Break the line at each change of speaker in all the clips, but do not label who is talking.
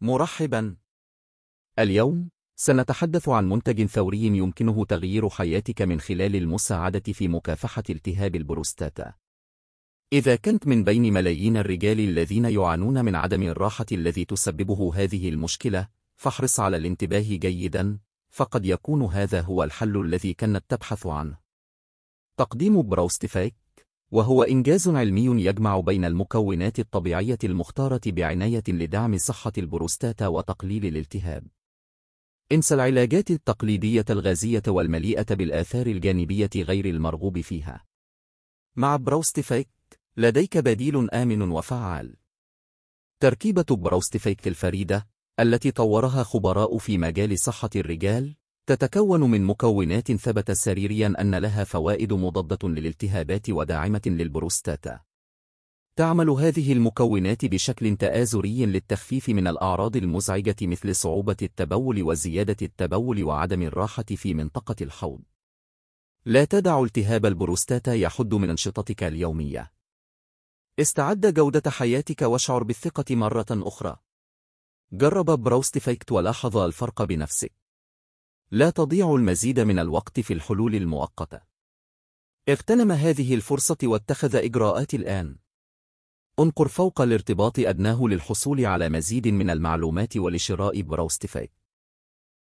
مرحبا اليوم سنتحدث عن منتج ثوري يمكنه تغيير حياتك من خلال المساعدة في مكافحة التهاب البروستاتا إذا كنت من بين ملايين الرجال الذين يعانون من عدم الراحة الذي تسببه هذه المشكلة فاحرص على الانتباه جيدا فقد يكون هذا هو الحل الذي كانت تبحث عنه تقديم بروستيفاك وهو إنجاز علمي يجمع بين المكونات الطبيعية المختارة بعناية لدعم صحة البروستاتا وتقليل الالتهاب. انسى العلاجات التقليدية الغازية والمليئة بالآثار الجانبية غير المرغوب فيها. مع بروستيفيك، لديك بديل آمن وفعال. تركيبة بروستيفيك الفريدة، التي طورها خبراء في مجال صحة الرجال، تتكون من مكونات ثبت سريريا أن لها فوائد مضادة للالتهابات وداعمة للبروستاتا. تعمل هذه المكونات بشكل تآزري للتخفيف من الأعراض المزعجة مثل صعوبة التبول وزيادة التبول وعدم الراحة في منطقة الحوض. لا تدع التهاب البروستاتا يحد من أنشطتك اليومية. استعد جودة حياتك واشعر بالثقة مرة أخرى. جرب بروستفيكت ولاحظ الفرق بنفسك. لا تضيع المزيد من الوقت في الحلول المؤقتة. اغتنم هذه الفرصة واتخذ إجراءات الآن. انقر فوق الارتباط أدناه للحصول على مزيد من المعلومات ولشراء بروستيفاي.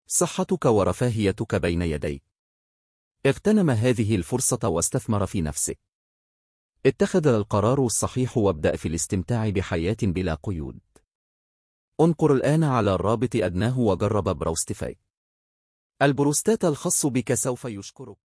صحتك ورفاهيتك بين يديك. اغتنم هذه الفرصة واستثمر في نفسك. اتخذ القرار الصحيح وابدأ في الاستمتاع بحياة بلا قيود. انقر الآن على الرابط أدناه وجرب بروستيفاي. البروستات الخاص بك سوف يشكرك